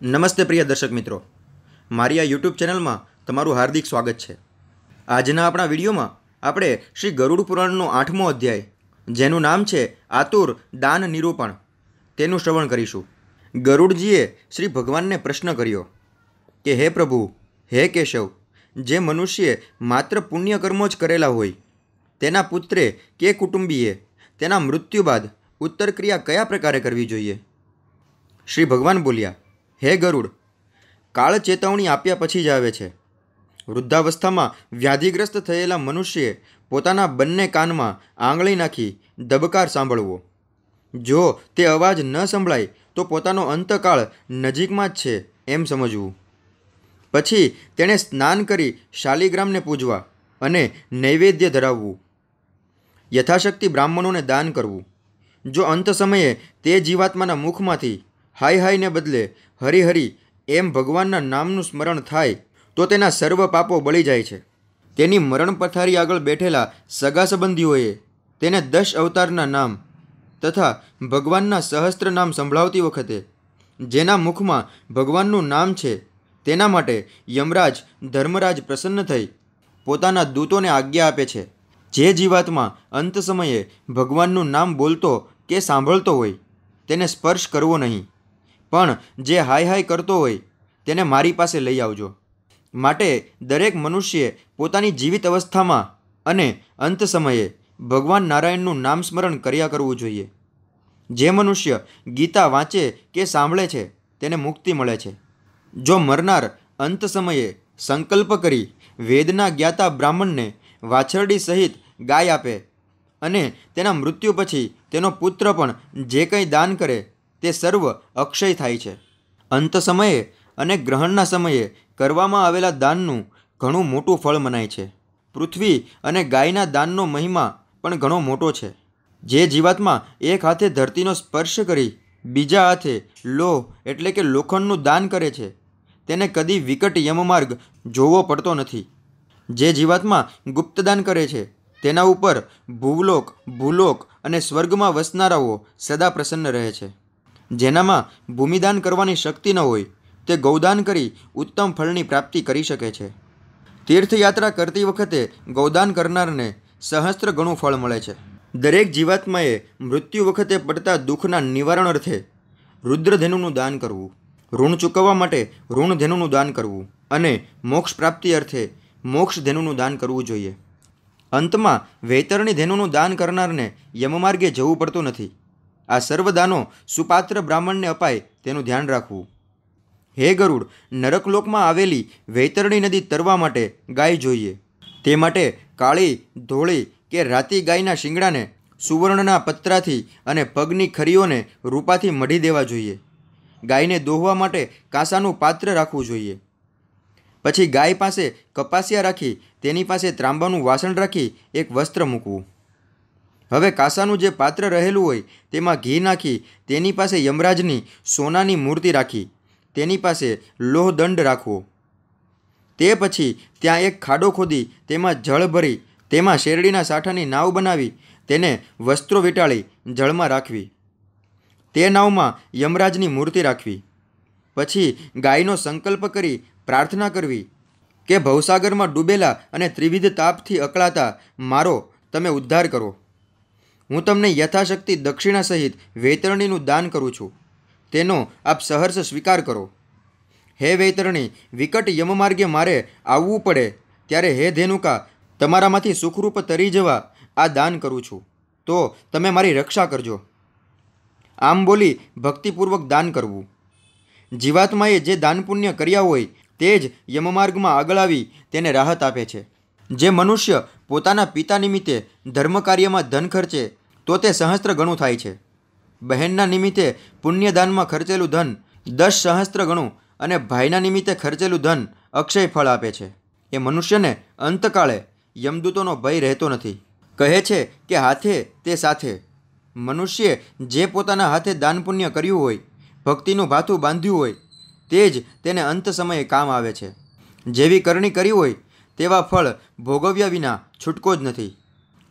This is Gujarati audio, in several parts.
નમસ્તે પ્રિય દર્શક મિત્રો મારી આ યુટ્યુબ ચેનલમાં તમારું હાર્દિક સ્વાગત છે આજના આપણા વિડીયોમાં આપણે શ્રી ગરુડ પુરાણનો આઠમો અધ્યાય જેનું નામ છે આતુર દાન નિરૂપણ તેનું શ્રવણ કરીશું ગરુડજીએ શ્રી ભગવાનને પ્રશ્ન કર્યો કે હે પ્રભુ હે કેશવ જે મનુષ્યે માત્ર પુણ્યકર્મો જ કરેલા હોય તેના પુત્રે કે કુટુંબીએ તેના મૃત્યુ બાદ ઉત્તરક્રિયા કયા પ્રકારે કરવી જોઈએ શ્રી ભગવાન બોલ્યા હે ગરુડ કાળ ચેતવણી આપ્યા પછી જ આવે છે વૃદ્ધાવસ્થામાં વ્યાધિગ્રસ્ત થયેલા મનુષ્યે પોતાના બંને કાનમાં આંગળી નાખી દબકાર સાંભળવો જો તે અવાજ ન સંભળાય તો પોતાનો અંતકાળ નજીકમાં જ છે એમ સમજવું પછી તેણે સ્નાન કરી શાલિગ્રામને પૂજવા અને નૈવેદ્ય ધરાવવું યથાશક્તિ બ્રાહ્મણોને દાન કરવું જો અંત સમયે તે જીવાત્માના મુખમાંથી હાય હાયને બદલે હરિહરી એમ ભગવાનના નામનું સ્મરણ થાય તો તેના સર્વ પાપો બળી જાય છે તેની મરણ પથારી આગળ બેઠેલા સગા સંબંધીઓએ તેને દશ અવતારના નામ તથા ભગવાનના સહસ્ત્ર નામ સંભળાવતી વખતે જેના મુખમાં ભગવાનનું નામ છે તેના માટે યમરાજ ધર્મરાજ પ્રસન્ન થઈ પોતાના દૂતોને આજ્ઞા આપે છે જે જીવાતમાં અંત સમયે ભગવાનનું નામ બોલતો કે સાંભળતો હોય તેને સ્પર્શ કરવો નહીં પણ જે હાય હાય કરતો હોય તેને મારી પાસે લઈ આવજો માટે દરેક મનુષ્યે પોતાની જીવિત અવસ્થામાં અને અંત સમયે ભગવાન નારાયણનું નામ સ્મરણ કર્યા કરવું જોઈએ જે મનુષ્ય ગીતા વાંચે કે સાંભળે છે તેને મુક્તિ મળે છે જો મરનાર અંત સમયે સંકલ્પ કરી વેદના જ્ઞાતા બ્રાહ્મણને વાછરડી સહિત ગાય આપે અને તેના મૃત્યુ પછી તેનો પુત્ર પણ જે કંઈ દાન કરે તે સર્વ અક્ષય થાય છે અંત સમયે અને ગ્રહણના સમયે કરવામાં આવેલા દાનનું ઘણું મોટું ફળ મનાય છે પૃથ્વી અને ગાયના દાનનો મહિમા પણ ઘણો મોટો છે જે જીવાત્મા એક હાથે ધરતીનો સ્પર્શ કરી બીજા હાથે લોહ એટલે કે લોખંડનું દાન કરે છે તેને કદી વિકટ યમમાર્ગ જોવો પડતો નથી જે જીવાત્મા ગુપ્તદાન કરે છે તેના ઉપર ભૂવલોક ભૂલોક અને સ્વર્ગમાં વસનારાઓ સદા પ્રસન્ન રહે છે જેનામાં ભૂમિદાન કરવાની શક્તિ ન હોય તે ગૌદાન કરી ઉત્તમ ફળની પ્રાપ્તિ કરી શકે છે તીર્થયાત્રા કરતી વખતે ગૌદાન કરનારને સહસ્ત્ર ગણું ફળ મળે છે દરેક જીવાત્માએ મૃત્યુ વખતે પડતા દુઃખના નિવારણ અર્થે રુદ્રધેનુનું દાન કરવું ઋણ ચૂકવવા માટે ઋણધેનુનું દાન કરવું અને મોક્ષ પ્રાપ્તિ અર્થે મોક્ષધેનુનું દાન કરવું જોઈએ અંતમાં વેતરણી ધેનુનું દાન કરનારને યમમાર્ગે જવું પડતું નથી આ સર્વદાનો સુપાત્ર બ્રાહ્મણને અપાય તેનું ધ્યાન રાખવું હે ગરુડ નરકલોકમાં આવેલી વૈતરણી નદી તરવા માટે ગાય જોઈએ તે માટે કાળી ધોળી કે રાતી ગાયના શિંગડાને સુવર્ણના પત્રાથી અને પગની ખરીઓને રૂપાથી મઢી દેવા જોઈએ ગાયને દોહવા માટે કાંસાનું પાત્ર રાખવું જોઈએ પછી ગાય પાસે કપાસિયા રાખી તેની પાસે ત્રાંબાનું વાસણ રાખી એક વસ્ત્ર મૂકવું હવે કાંસાનું જે પાત્ર રહેલું હોય તેમાં ઘી નાખી તેની પાસે યમરાજની સોનાની મૂર્તિ રાખી તેની પાસે લોહદંડ રાખવો તે પછી ત્યાં એક ખાડો ખોદી તેમાં જળ ભરી તેમાં શેરડીના સાઠાની નાવ બનાવી તેને વસ્ત્રો વીંટાળી જળમાં રાખવી તે નાવમાં યમરાજની મૂર્તિ રાખવી પછી ગાયનો સંકલ્પ કરી પ્રાર્થના કરવી કે ભવસાગરમાં ડૂબેલા અને ત્રિવિધ તાપથી અકળાતા મારો તમે ઉદ્ધાર કરો હું તમને યથાશક્તિ દક્ષિણા સહિત વૈતરણીનું દાન કરું છું તેનો આપ સહર્ષ સ્વીકાર કરો હે વૈતરણી વિકટ યમમાર્ગે મારે આવવું પડે ત્યારે હે ધેનુકા તમારામાંથી સુખરૂપ તરી જવા આ દાન કરું છું તો તમે મારી રક્ષા કરજો આમ બોલી ભક્તિપૂર્વક દાન કરવું જીવાત્માએ જે દાન પુણ્ય કર્યા હોય તે જ યમમાર્ગમાં આગળ આવી તેને રાહત આપે છે જે મનુષ્ય પોતાના પિતા નિમિત્તે ધર્મ કાર્યમાં ધન ખર્ચે તો તે સહસ્ત્ર ગણું થાય છે બહેનના નિમિત્તે પુણ્યદાનમાં ખર્ચેલું ધન દસ સહસ્ત્ર ગણું અને ભાઈના નિમિત્તે ખર્ચેલું ધન અક્ષય ફળ આપે છે એ મનુષ્યને અંતકાળે યમદૂતોનો ભય રહેતો નથી કહે છે કે હાથે તે સાથે મનુષ્યે જે પોતાના હાથે દાન પુણ્ય કર્યું હોય ભક્તિનું ભાથું બાંધ્યું હોય તે જ તેને અંત સમયે કામ આવે છે જેવી કરણી કરી હોય તેવા ફળ ભોગવ્યા વિના છૂટકો જ નથી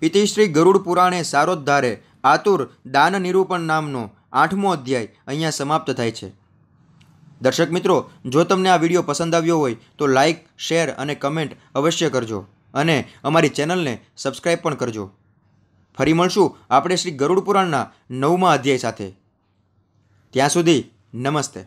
ઇતિ શ્રી ગરુડ પુરાણે સારોદ્ધારે આતુર દાન નિરૂપણ નામનો આઠમો અધ્યાય અહીંયા સમાપ્ત થાય છે દર્શક મિત્રો જો તમને આ વિડીયો પસંદ આવ્યો હોય તો લાઇક શેર અને કમેન્ટ અવશ્ય કરજો અને અમારી ચેનલને સબસ્ક્રાઈબ પણ કરજો ફરી મળશું આપણે શ્રી ગરુડ પુરાણના નવમા અધ્યાય સાથે ત્યાં સુધી નમસ્તે